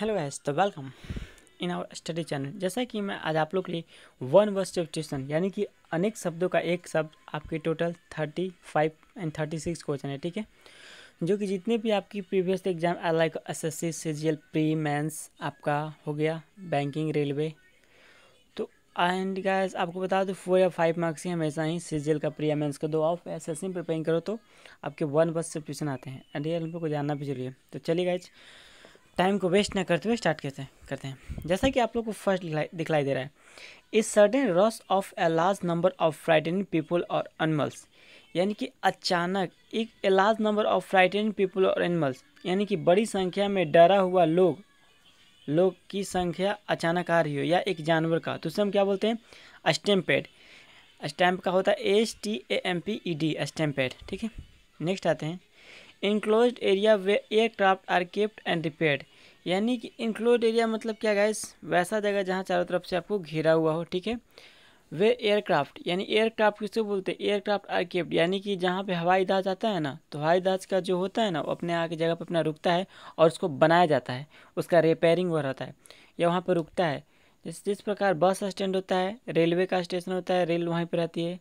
hello guys तो welcome in our study channel जैसा कि मैं आज आप लोग के लिए वन वर्ड ऑफ ट्यूशन यानी कि अनेक शब्दों का एक शब्द आपके total thirty five and thirty six question है ठीक है जो कि जितने भी आपकी previous exam like S S C C G L pre mains आपका हो गया बैंकिंग रेलवे तो एंड गैस आपको बता दो फोर या फाइव मार्क्स ही हमेशा ही सी जी एल का प्री मेंस का दो आप एस एस सी में प्रिपेयरिंग करो तो आपके वन वर्स्ट ऑफ आते हैं एंड ये हम लोग को जानना भी जरूरी है तो चलिए गाइज टाइम को वेस्ट ना करते हुए स्टार्ट करते हैं करते हैं जैसा कि आप लोग को फर्स्ट दिखलाई दे रहा है is sudden rush of a large number of frighten people और एनिमल्स यानी कि अचानक एक a large number of frighten people और एनिमल्स यानी कि बड़ी संख्या में डरा हुआ लोग लोग की संख्या अचानक आ रही हो या एक जानवर का तो उससे हम क्या बोलते हैं स्टेम्पेड स्टैम्प का होता है H T A M P E D stamped ठीक है नेक्स्ट आते हैं enclose area where aircraft are kept and repair यानी कि इनक्लोज एरिया मतलब क्या इस वैसा जगह जहाँ चारों तरफ से आपको घिरा हुआ हो ठीक है वे एयरक्राफ्ट यानी एयरक्राफ्ट किसको बोलते हैं एयरक्राफ्ट केप्ट यानी कि जहाँ पे हवाई जहाज आता है ना तो हवाई जहाज का जो होता है ना वो अपने आगे जगह पे अपना रुकता है और उसको बनाया जाता है उसका रिपेयरिंग हो रहता है या वहाँ पर रुकता है जिस जिस प्रकार बस स्टैंड होता है रेलवे का स्टेशन होता है रेल वहीं पर रहती है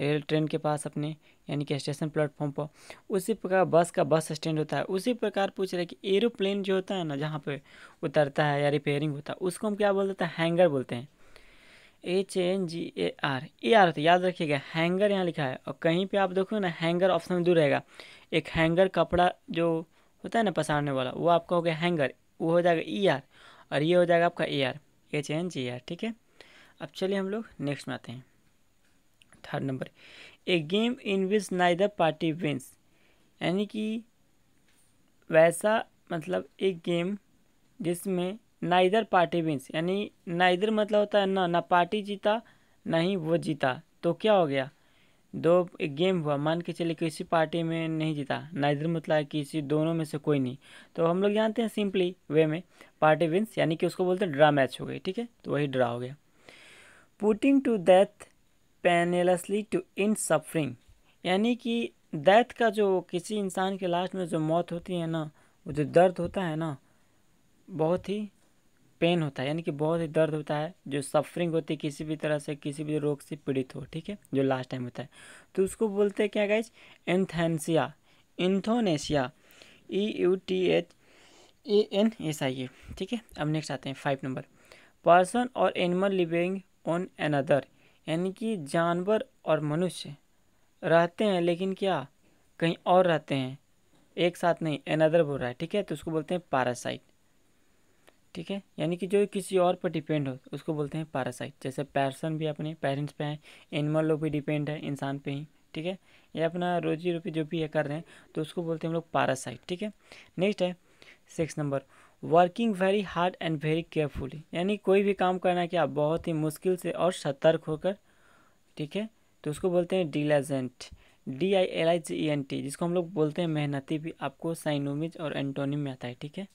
रेल ट्रेन के पास अपने यानी कि स्टेशन प्लेटफॉर्म पर उसी प्रकार बस का बस स्टैंड होता है उसी प्रकार पूछ रहे हैं कि एरोप्लेन जो होता है ना जहाँ पे उतरता है या रिपेयरिंग होता है उसको हम क्या बोल देते हैं हैंगर बोलते हैं H N G A R A R होता है याद रखिएगा हैंगर यहाँ लिखा है और कहीं पे आप देखो ना हैंगर ऑप्शन दूर रहेगा एक हैंगर कपड़ा जो होता है ना पसारने वाला वो आपका हो गया हैंगर वो हो जाएगा ई e आर और ये हो जाएगा आपका A R H N G R ठीक है अब चलिए हम लोग नेक्स्ट में आते हैं third number a game in which neither party wins यानी कि वैसा मतलब एक गेम जिसमें ना इधर पार्टी विंस यानी ना इधर मतलब होता है ना ना पार्टी जीता ना ही वो जीता तो क्या हो गया दो एक गेम हुआ मान के चले किसी पार्टी में नहीं जीता ना इधर मतलब है किसी दोनों में से कोई नहीं तो हम लोग जानते हैं सिंपली वे में पार्टी विंस यानी कि उसको बोलते हैं ड्रा मैच हो गई ठीक है तो वही ड्रा हो गया putting to death painlessly to in suffering यानी कि डेथ का जो किसी इंसान के लास्ट में जो मौत होती है ना वो जो दर्द होता है ना बहुत ही पेन होता है यानी कि बहुत ही दर्द होता है जो सफरिंग होती है किसी भी तरह से किसी भी रोग से पीड़ित हो ठीक है जो लास्ट टाइम होता है तो उसको बोलते हैं क्या guys euthanasia euthanasia E U T H A N S I A ठीक है अब नेक्स्ट आते हैं फाइव नंबर पर्सन और एनिमल लिविंग ऑन एनदर यानी कि जानवर और मनुष्य रहते हैं लेकिन क्या कहीं और रहते हैं एक साथ नहीं एनदर बोल रहा है ठीक है तो उसको बोलते हैं पैरासाइट ठीक है यानी कि जो किसी और पर डिपेंड हो उसको बोलते हैं पैरासाइट जैसे पर्सन भी अपने पेरेंट्स पे हैं एनिमल लोग भी डिपेंड है इंसान पे ही ठीक है या अपना रोजी रोटी जो भी ये कर रहे हैं तो उसको बोलते हैं हम लोग पैरासाइट ठीक है नेक्स्ट है six number working very hard and very carefully यानी कोई भी काम करना क्या बहुत ही मुश्किल से और सतर्क होकर ठीक है तो उसको बोलते हैं diligent D I L I G E N T जिसको हम लोग बोलते हैं मेहनती भी आपको साइनोमिज और एंटोनिम में आता है ठीक है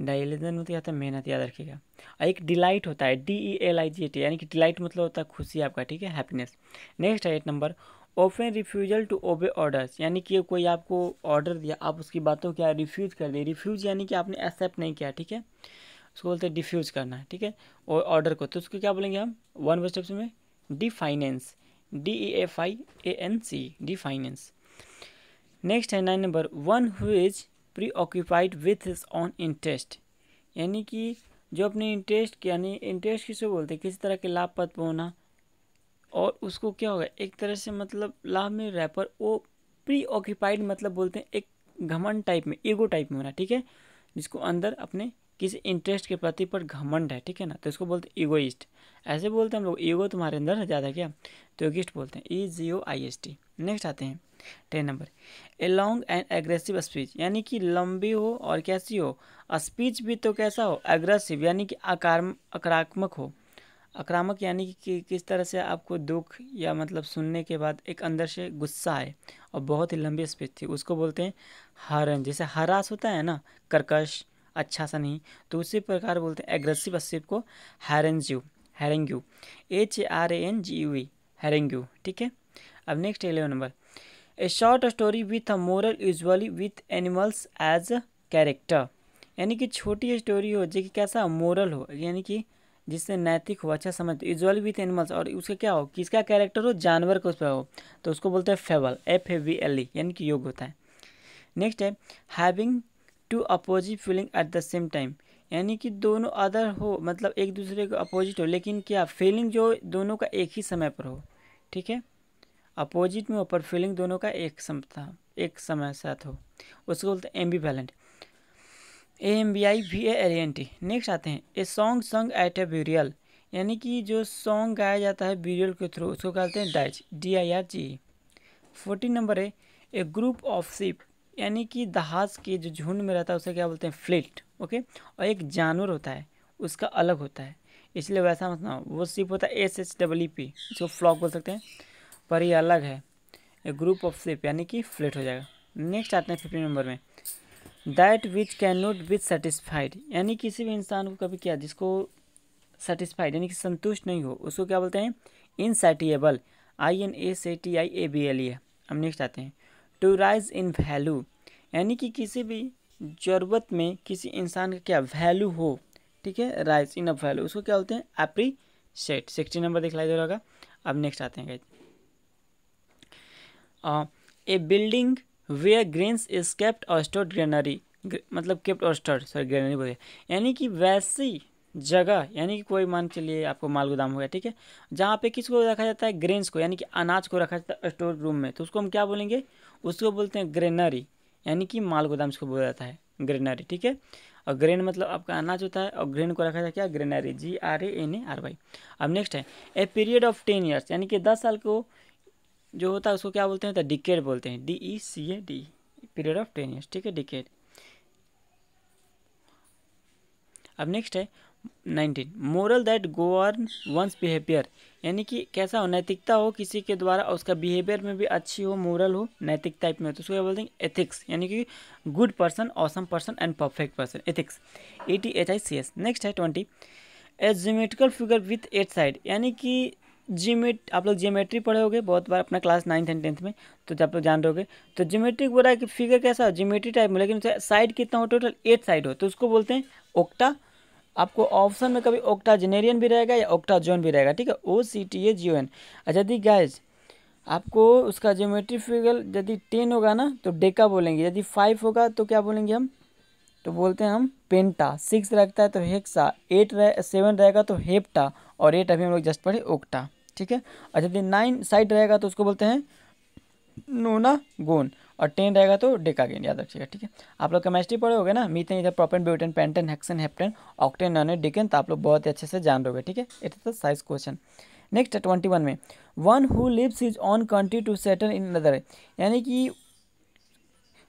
डाइलेजेंट मतलब आता है मेहनत याद रखिएगा और एक डिलाइट होता है D E L I G A T यानी कि डिलाइट मतलब होता है खुशी आपका ठीक है हैप्पीनेस नेक्स्ट है eight number open refusal to obey orders यानी कि कोई आपको ऑर्डर दिया आप उसकी बातों क्या रिफ्यूज़ कर दिए रिफ्यूज़ यानी कि आपने एक्सेप्ट नहीं किया ठीक है उसको बोलते हैं डिफ्यूज़ करना ठीक है और ऑर्डर को तो उसको क्या बोलेंगे हम वन वर्ष स्टेप्स में D finance D E F I A N C D finance next है nine number one who is pre occupied with his on interest यानी कि जो अपने इंटरेस्ट यानी इंटरेस्ट किसे बोलते हैं किसी तरह के लाभपत्र होना और उसको क्या होगा एक तरह से मतलब लाभ मिल रहा है पर वो प्री ऑक्यूपाइड मतलब बोलते हैं एक घमंड टाइप में ईगो टाइप में होना ठीक है जिसको अंदर अपने किसी इंटरेस्ट के प्रति पर घमंड है ठीक है ना तो इसको बोलते हैं ईगोइस्ट ऐसे बोलते हैं हम लोग ईगो तुम्हारे अंदर है ज़्यादा क्या तो ईगिस्ट बोलते हैं E G O I S T next आते हैं ten number a long and aggressive speech यानी कि लंबी हो और कैसी हो स्पीच भी तो कैसा हो एग्रेसिव यानी कि आकार आक्रामक हो आक्रामक यानी कि, किस तरह से आपको दुख या मतलब सुनने के बाद एक अंदर से गुस्सा आए और बहुत ही लंबी स्पीच थी उसको बोलते हैं हरन जैसे हरास होता है ना कर्कश अच्छा सा नहीं तो उसी प्रकार बोलते हैं एग्रेसिव अस्सिव को harangue harangue H R A N G U harangue ठीक है अब next eleven number a short story with a moral usually with animals as a character यानी कि छोटी स्टोरी हो जो कि कैसा मोरल हो यानी कि जिससे नैतिक हो अच्छा समझ इजल विथ एनिमल्स और उसका क्या हो किसका कैरेक्टर हो जानवर का उस पर हो तो उसको बोलते हैं fable F A V L E यानी कि योग होता है नेक्स्ट है having two opposite feeling at the same time यानी कि दोनों अदर हो मतलब एक दूसरे के अपोजिट हो लेकिन क्या फीलिंग जो दोनों का एक ही समय पर हो ठीक है अपोजिट में हो पर फीलिंग दोनों का एक समय एक समय साथ हो उसको बोलते हैं एम्बी A M B I V L N T next आते हैं a song sung at a burial यानी कि जो सॉन्ग गाया जाता है ब्यूरियल के थ्रू उसको कहते हैं dirge D I R G fourteen number है ए ग्रुप ऑफ सिप यानी कि दहाज के जो झुंड में रहता है उसे क्या बोलते हैं फ्लिट ओके और एक जानवर होता है उसका अलग होता है इसलिए वैसा मत ना वो सिप होता है एस एच डब्ल पी जो फ्लॉक बोल सकते हैं पर ये अलग है ए ग्रुप ऑफ सिप यानी कि फ्लेट हो जाएगा नेक्स्ट आते हैं फिफ्टीन नंबर में that which can not be satisfied यानी किसी भी इंसान को कभी क्या जिसको सेटिस्फाइड यानी कि संतुष्ट नहीं हो उसको क्या बोलते हैं insatiable I N A C T I A B L E हम नेक्स्ट आते हैं टू राइज इन वैल्यू यानी कि किसी भी ज़रूरत में किसी इंसान का क्या वैल्यू हो ठीक है राइज इन अ वैल्यू उसको क्या बोलते हैं सेट सिक्सटी नंबर दिखलाई दे रहा होगा अब नेक्स्ट आते हैं guys a building where grains is kept और स्टोर ग्रेनरी मतलब केप्ट और स्टोर सॉरी ग्रेनरी बोलिए यानी कि वैसी जगह यानी कि कोई मान के लिए आपको माल गोदाम हो गया ठीक है जहाँ पे किसको रखा जाता है ग्रेन्स को यानी कि अनाज को रखा जाता है स्टोर रूम में तो उसको हम क्या बोलेंगे उसको बोलते हैं ग्रेनरी यानी कि माल गोदाम इसको बोला जाता है ग्रेनरी ठीक है और ग्रेन मतलब आपका अनाज होता है और ग्रेन को रखा जाता है क्या granary G R A N A R Y अब नेक्स्ट है a period of ten years यानी कि दस साल को जो होता है उसको क्या बोलते हैं तो डिकेड बोलते हैं D E C A D period of ten years ठीक है डिकेड अब नेक्स्ट है nineteen moral that govern one's behaviour यानी कि कैसा हो नैतिकता हो किसी के द्वारा उसका बिहेवियर में भी अच्छी हो मोरल हो नैतिक टाइप में हो तो उसको क्या बोलते हैं एथिक्स यानी कि good person awesome person and perfect person ethics E T H I C S next है twenty as geometrical figure with eight side यानी कि जीमेट आप लोग जियोमेट्री पढ़े होगे बहुत बार अपना क्लास नाइन्थ एंड टेंथ में तो आप लोग जान रहोगे तो जियोमेट्रिक बोला है कि फिगर कैसा हो जियोमेट्री टाइप में लेकिन साइड कितना हो टोटल एट साइड हो तो उसको बोलते हैं ओक्टा आपको ऑप्शन में कभी ओक्टा जेनेरियन भी रहेगा या ओक्टा जोन भी रहेगा ठीक है ओ C T A Jio N अच्छा दी गैज आपको उसका जियोमेट्री फिगर यदि टेन होगा ना तो डेका बोलेंगे यदि फाइव होगा तो क्या बोलेंगे हम तो बोलते हैं हम पेंटा सिक्स रखता है तो हेक्सा एट रह सेवन रहेगा तो हेप्टा और एट अभी हम लोग जस्ट पढ़े ओक्टा ठीक है और जब नाइन साइड रहेगा तो उसको बोलते हैं नोना गोन और टेन रहेगा तो डेका गेन याद रखिएगा ठीक है आप लोग केमेस्ट्री पढ़े होगे ना मीथेन इधर propane butane pentane hexane heptane octane nonane decane तो आप लोग बहुत अच्छे से जान रहे ठीक है it is size question next twenty one में one who lives is on country to settle in other यानी कि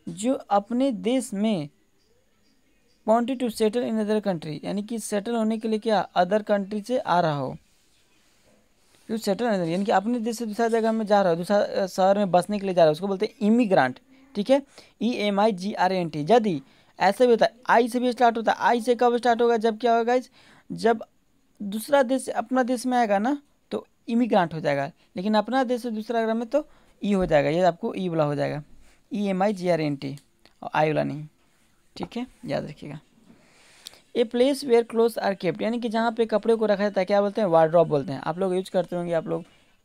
जो अपने देश में wanted to settle in other country यानी कि सेटल होने के लिए क्या अदर कंट्री से आ रहा हो टू सेटल अदर यानी कि अपने देश से दूसरा जगह में जा रहा हो दूसरा शहर में बसने के लिए जा रहा हो उसको बोलते हैं इमिग्रांट ठीक है E M I G R N T यदि ऐसे भी होता है आई से भी स्टार्ट होता है आई से कब स्टार्ट होगा जब क्या होगा इस जब दूसरा देश अपना देश में आएगा ना तो इमिग्रांट हो जाएगा लेकिन अपना देश से दूसरा ग्राम में तो ई e हो जाएगा ये आपको ई e वाला हो जाएगा E M I G R N T और आई वाला नहीं ठीक है याद रखिएगा a place where clothes are kept यानी कि जहाँ पे कपड़े को रखा जाता है क्या बोलते हैं वार्ड्रॉप बोलते हैं आप लोग यूज करते होंगे आप लोग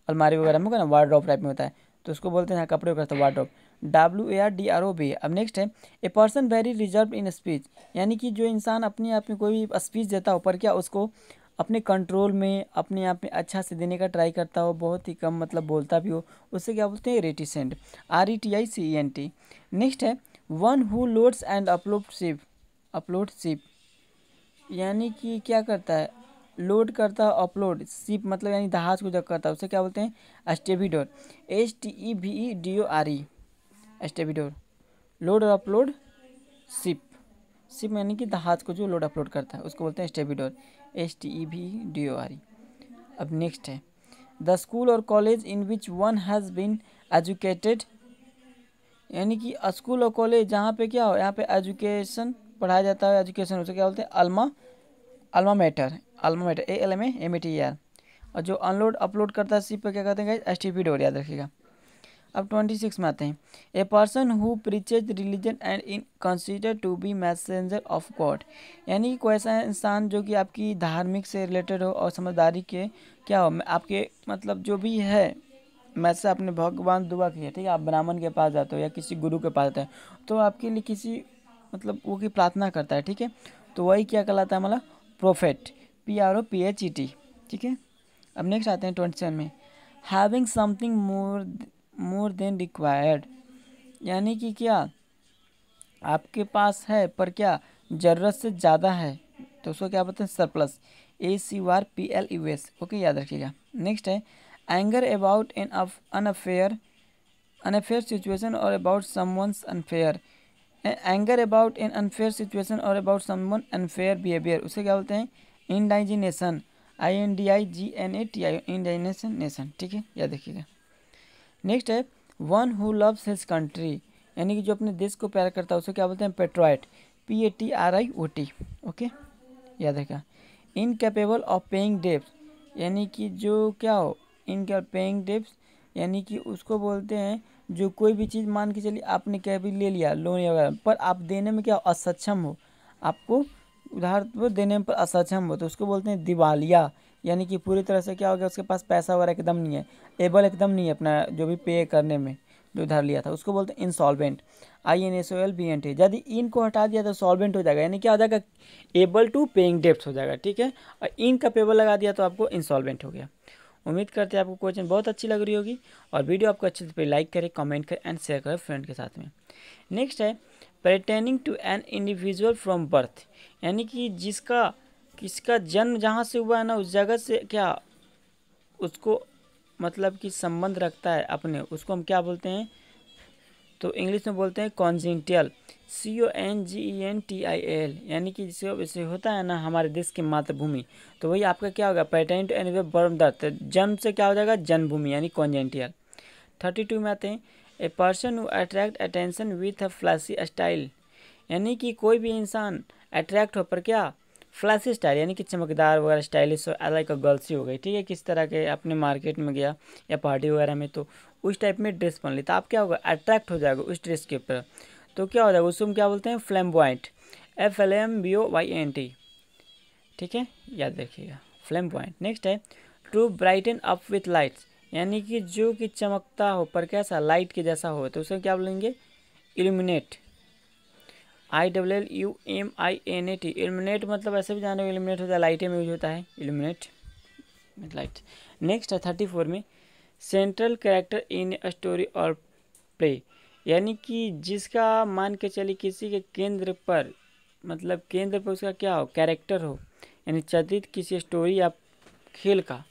अलमारी वगैरह में होगा ना वार्ड्रॉप टाइप में होता है तो उसको बोलते हैं कपड़े को रखते हैं wardrobe W A R D R O B अब नेक्स्ट है a person very reserve in speech यानी कि जो इंसान अपने आप में कोई भी स्पीच देता हो पर क्या उसको अपने कंट्रोल में अपने आप में अच्छा से देने का ट्राई करता हो बहुत ही कम मतलब बोलता भी हो उससे क्या बोलते हैं reticent R E T I C N T next है one who loads and upload ship upload ship यानी कि क्या करता है लोड करता है अपलोड सिप मतलब यानी दहाज को जब करता है उसे क्या बोलते हैं stevedore H T E e V E D O e, R E stevedore load और अपलोड सिप सिप यानी कि दहाज को जो लोड अपलोड करता है उसको बोलते हैं stevedore S T E e V D O R E अब नेक्स्ट है द स्कूल और college in which one has been educated यानी कि स्कूल और कॉलेज जहाँ पे क्या हो यहाँ पे एजुकेशन पढ़ाया जाता है एजुकेशन उसे क्या बोलते हैं alma alma mater alma mater A L M M E T R और जो अनलोड अपलोड करता है सी पर क्या कहते हैं एस टी पी डोर याद रखिएगा अब ट्वेंटी सिक्स में आते हैं a person who preaches religion and in consider to be messenger of God यानी कि कोई ऐसा इंसान जो कि आपकी धार्मिक से रिलेटेड हो और समझदारी के क्या हो आपके मतलब जो भी है मैं से अपने भगवान दुआ की है ठीक है आप ब्राह्मण के पास जाते हो या किसी गुरु के पास जाते हैं तो आपके लिए किसी मतलब वो की प्रार्थना करता है ठीक है तो वही क्या कहलाता है मतलब prophet P R O P H E T ठीक है अब नेक्स्ट आते हैं ट्वेंटी सेवन में having something more more than required यानी कि क्या आपके पास है पर क्या ज़रूरत से ज़्यादा है तो उसको क्या बोलते हैं surplus A C R P L U S okay याद रखिएगा नेक्स्ट है anger about an unfair unfair situation और about someone's unfair anger about an unfair situation और अबाउट समवन अनफेयर बिहेवियर उसे क्या बोलते हैं indignation I N D I G N A T I indignation nation ठीक है याद रखिएगा नेक्स्ट है one who loves his country यानी कि जो अपने देश को प्यार करता है उसे क्या बोलते हैं patriot P A T R I O T okay याद रखा इनकेपेबल ऑफ पेइंग डेप्स यानी कि जो क्या हो और पेइंग टिप्स यानी कि उसको बोलते हैं जो कोई भी चीज़ मान के चलिए आपने कैपिटल ले लिया लोन वगैरह पर आप देने में क्या असक्षम हो आपको उधार देने पर असक्षम हो तो उसको बोलते हैं दिवालिया यानी कि पूरी तरह से क्या हो गया उसके पास पैसा वगैरह एकदम नहीं है एबल एकदम नहीं है अपना जो भी पे करने में जो उधार लिया था उसको बोलते हैं insolvent I N S O L B N T यदि इनको हटा दिया तो सॉल्वेंट हो जाएगा यानी क्या हो जाएगा एबल टू पेइंग डेप्थ हो जाएगा ठीक है और इनका पेबल लगा दिया तो आपको इंसॉल्वेंट हो गया उम्मीद करते हैं आपको क्वेश्चन बहुत अच्छी लग रही होगी और वीडियो आपको अच्छी से तो लाइक करें कमेंट करें एंड शेयर करें फ्रेंड के साथ में नेक्स्ट है pertaining to an individual from birth यानी कि जिसका किसका जन्म जहाँ से हुआ है ना उस जगह से क्या उसको मतलब कि संबंध रखता है अपने उसको हम क्या बोलते हैं तो इंग्लिश में बोलते हैं congenital C O N G E N T I L यानी कि जिसे जैसे होता है ना हमारे देश की मातृभूमि तो वही आपका क्या होगा पेटेंट एंड वे बर्मदत्त जन्म से क्या हो जाएगा जन्मभूमि यानी कॉन्जेंटियल थर्टी टू में आते हैं a person who attract attention with a flashy style यानी कि कोई भी इंसान अट्रैक्ट हो पर क्या फ्लैसी स्टाइल यानी कि चमकदार वगैरह स्टाइलिश और गर्ल्स ही हो गई ठीक है किस तरह के अपने मार्केट में गया या पार्टी वगैरह में तो उस टाइप में ड्रेस पहन ली तो आप क्या होगा अट्रैक्ट हो जाएगा उस ड्रेस के ऊपर तो क्या हो जाएगा उसको हम क्या बोलते हैं flamboyant F L M B O Y N T ठीक है याद रखिएगा फ्लैम वाइट नेक्स्ट है to brighten up with lights यानी कि जो कि चमकता हो पर कैसा लाइट के जैसा हो तो उसको क्या बोलेंगे illuminate I W L U M I N A T eliminate मतलब ऐसे भी जाने एलिमिनेट होता है लाइटे में यूज होता है एलिमिनेट लाइट नेक्स्ट है थर्टी फोर में सेंट्रल कैरेक्टर इन स्टोरी और प्ले यानी कि जिसका मान के चलिए किसी के केंद्र पर मतलब केंद्र पर उसका क्या हो कैरेक्टर हो यानी चरित किसी स्टोरी या खेल का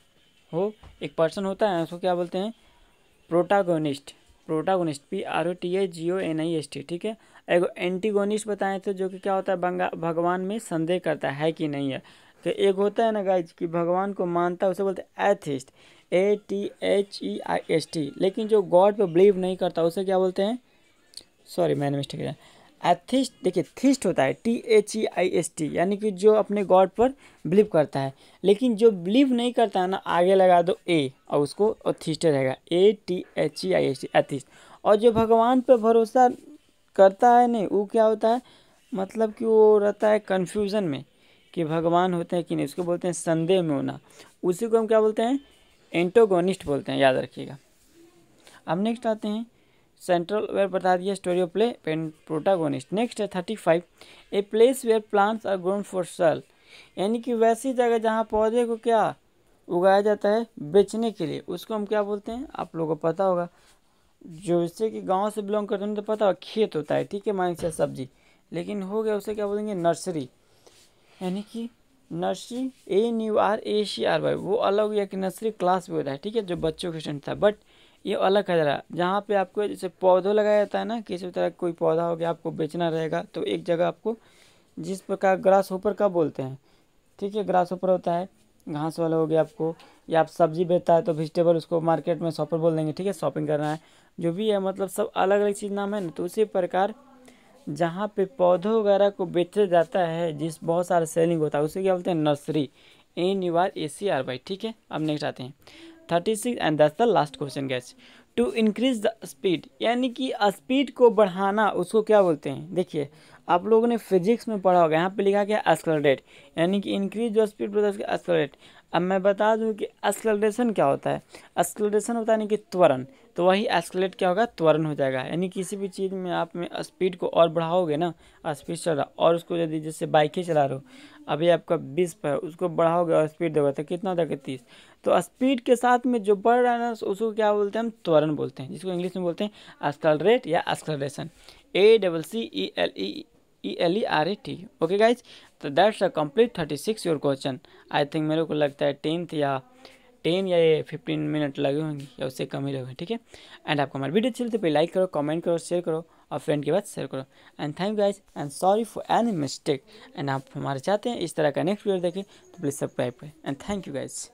हो एक पर्सन होता है उसको क्या बोलते हैं protagonist protagonist P R O T A G O N I S T ठीक है एगो एंटीगोनिस्ट बताए थे तो जो कि क्या होता है भगवान में संदेह करता है कि नहीं है तो एक होता है ना गाइज कि भगवान को मानता है उसे बोलते हैं atheist A T H E I S T लेकिन जो गॉड पे बिलीव नहीं करता उसे क्या बोलते हैं सॉरी मैंने मिस्टेक किया एथिस्ट देखिए थिस्ट होता है T H E I S T यानी कि जो अपने गॉड पर बिलीव करता है लेकिन जो बिलीव नहीं करता है ना आगे लगा दो ए और उसको थिस्ट रहेगा A T H E I S T atheist और जो भगवान पर भरोसा करता है नहीं वो क्या होता है मतलब कि वो रहता है कन्फ्यूज़न में कि भगवान होते हैं कि नहीं उसको बोलते हैं संदेह में होना उसी को हम क्या बोलते हैं एंटोगोनिस्ट बोलते हैं याद रखिएगा अब नेक्स्ट आते हैं सेंट्रल वेयर बता दिया story of play pen protagonist next है thirty five a place where plants are grown for sale यानी कि वैसी जगह जहाँ पौधे को क्या उगाया जाता है बेचने के लिए उसको हम क्या बोलते हैं आप लोगों को पता होगा जो इससे कि गांव से बिलोंग करते हैं तो पता होगा खेत होता है ठीक है मान से सब्जी लेकिन हो गया उसे क्या बोलेंगे नर्सरी यानी कि nursery A N U R A C R Y वो अलग या कि नर्सरी क्लास भी होता है ठीक है जो बच्चों के स्टूडेंट था बट ये अलग खजरा जहाँ पे आपको जैसे पौधों लगाया जाता है ना किसी तरह कोई पौधा हो गया आपको बेचना रहेगा तो एक जगह आपको जिस प्रकार ग्रास ऊपर का बोलते हैं ठीक है ग्रास ऊपर होता है घास वाला हो गया आपको या आप सब्जी बेचता है तो वेजिटेबल उसको मार्केट में शॉपर बोल देंगे ठीक है शॉपिंग करना है जो भी है मतलब सब अलग अलग चीज़ नाम है ना तो उसी प्रकार जहाँ पे पौधों वगैरह को बेचा जाता है जिस बहुत सारा सेलिंग होता है उसे क्या बोलते हैं nursery N U R A C R Y ठीक है अब नेक्स्ट आते हैं thirty six and that's the last question gas to increase the speed यानी कि स्पीड को बढ़ाना उसको क्या बोलते हैं देखिए आप लोगों ने फिजिक्स में पढ़ा होगा यहाँ पे लिखा गया एस्कलरेट यानी कि इंक्रीज जो स्पीड बढ़ता है एस्कलरेट अब मैं बता दूँ कि एस्कलरेशन क्या होता है एस्कलरेशन होता है यानी कि त्वरण तो वही एस्कलेट क्या होगा त्वरण हो जाएगा यानी किसी भी चीज़ में आप में स्पीड को और बढ़ाओगे ना स्पीड चल रहा और उसको यदि जैसे बाइकें चला रहे हो अभी आपका बीस पर उसको बढ़ाओगे और स्पीड देगा तो कितना दोगे तीस तो स्पीड के साथ में जो बढ़ रहा है ना उसको क्या बोलते हैं हम त्वरण बोलते हैं जिसको इंग्लिश में बोलते हैं एक्सलरेट या acceleration A double C E L E E L E R A T okay guys तो that's a complete thirty six your question I think मेरे को लगता है टेंथ या टेन या ये फिफ्टीन मिनट लगे होंगे या उससे कम ही लगे ठीक है एंड आपको हमारी वीडियो अच्छी लगती है लाइक करो कमेंट करो शेयर करो और फ्रेंड के बाद शेयर करो and thank you guys and sorry for any mistake and आप हमारे चाहते हैं इस तरह का नेक्स्ट वीडियो देखें तो प्लीज़ सब्सक्राइब करें एंड थैंक यू गाइज़